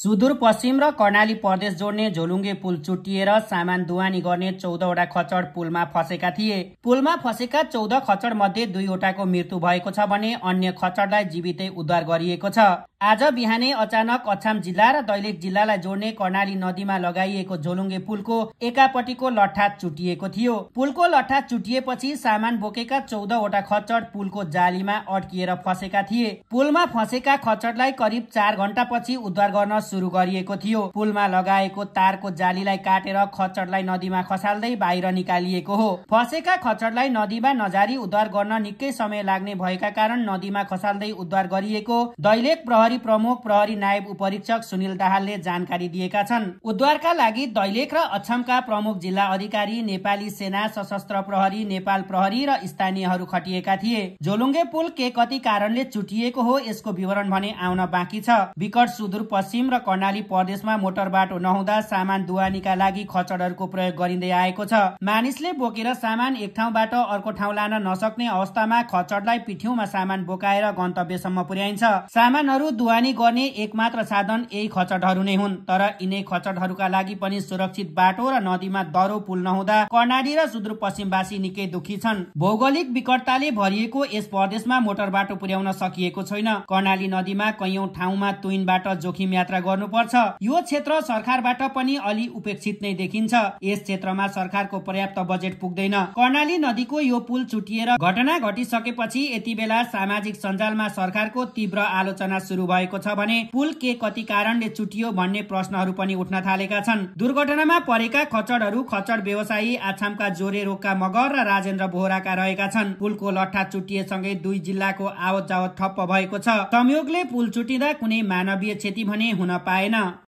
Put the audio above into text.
सुदूरपश्चिम र कर्णाली प्रदेश जोड्ने झोलुङ्गे पुल चुटिएर सामान दुवानी गर्ने चौधवटा खचड पुलमा फसेका थिए पुलमा फसेका चौध खचड मध्ये दुईवटाको मृत्यु भएको छ भने अन्य खचडलाई जीवितै उद्धार गरिएको छ आज बिहानै अचानक अछाम जिल्ला र दैलेख जिल्लालाई जोड्ने कर्णाली नदीमा लगाइएको झोलुङ्गे पुलको एकापट्टिको लट्ठा चुटिएको थियो पुलको लट्ठा चुटिएपछि सामान बोकेका चौधवटा खच्चड पुलको जालीमा अड्किएर फसेका थिए पुलमा फसेका खच्चडलाई करिब चार घण्टापछि उद्धार गर्न सुरु गरिएको थियो पुलमा लगाएको तारको जालीलाई काटेर खच्चडलाई नदीमा खसाल्दै बाहिर निकालिएको हो फसेका खच्चडलाई नदीमा नजारी उद्धार गर्न निकै समय लाग्ने भएका कारण नदीमा खसाल्दै उद्धार गरिएको दैलेख प्रहरी प्रहरी प्रमुख प्रहरी नायब उपरीक्षक सुनिल दाहालले जानकारी दिएका छन् उद्वारका लागि दैलेख र अछमका प्रमुख जिल्ला अधिकारी नेपाली सेना सशस्त्र प्रहरी नेपाल प्रहरी र स्थानीयहरू खटिएका थिए झोलुङ्गे पुल के कति कारणले चुटिएको हो यसको विवरण भने आउन बाँकी छ विकट सुदूरपश्चिम र कर्णाली प्रदेशमा मोटर बाटो नहुँदा सामान दुवानीका लागि खचडहरूको प्रयोग गरिँदै आएको छ मानिसले बोकेर सामान एक ठाउँबाट अर्को ठाउँ लान नसक्ने अवस्थामा खचडलाई पिठ्यौमा सामान बोकाएर गन्तव्यसम्म पुर्याइन्छ सामानहरू ढुवानी गर्ने एकमात्र साधन यही खचटहरू नै हुन् तर यिनै खचटहरूका लागि पनि सुरक्षित बाटो र नदीमा दरो पुल नहुँदा कर्णाली र सुदूरपश्चिमवासी निकै दुखी छन् भौगोलिक विकटताले भरिएको यस प्रदेशमा मोटर बाटो पुर्याउन सकिएको छैन कर्णाली नदीमा कैयौं ठाउँमा तुइनबाट जोखिम यात्रा गर्नुपर्छ यो क्षेत्र सरकारबाट पनि अलि उपेक्षित नै देखिन्छ यस क्षेत्रमा सरकारको पर्याप्त बजेट पुग्दैन कर्णाली नदीको यो पुल छुटिएर घटना घटिसकेपछि यति बेला सामाजिक सञ्जालमा सरकारको तीव्र आलोचना सुरु भएको छ भने पुल के कति कारणले चुटियो भन्ने प्रश्नहरू पनि उठ्न थालेका छन् दुर्घटनामा परेका खचडहरू खचड व्यवसायी आछामका जोरे रोगका मगर र राजेन्द्र बोहराका रहेका छन् पुलको लट्ठा चुटिएसँगै दुई जिल्लाको आवत जावत ठप्प भएको छ संयोगले पुल चुटिँदा कुनै मानवीय क्षति भने हुन पाएन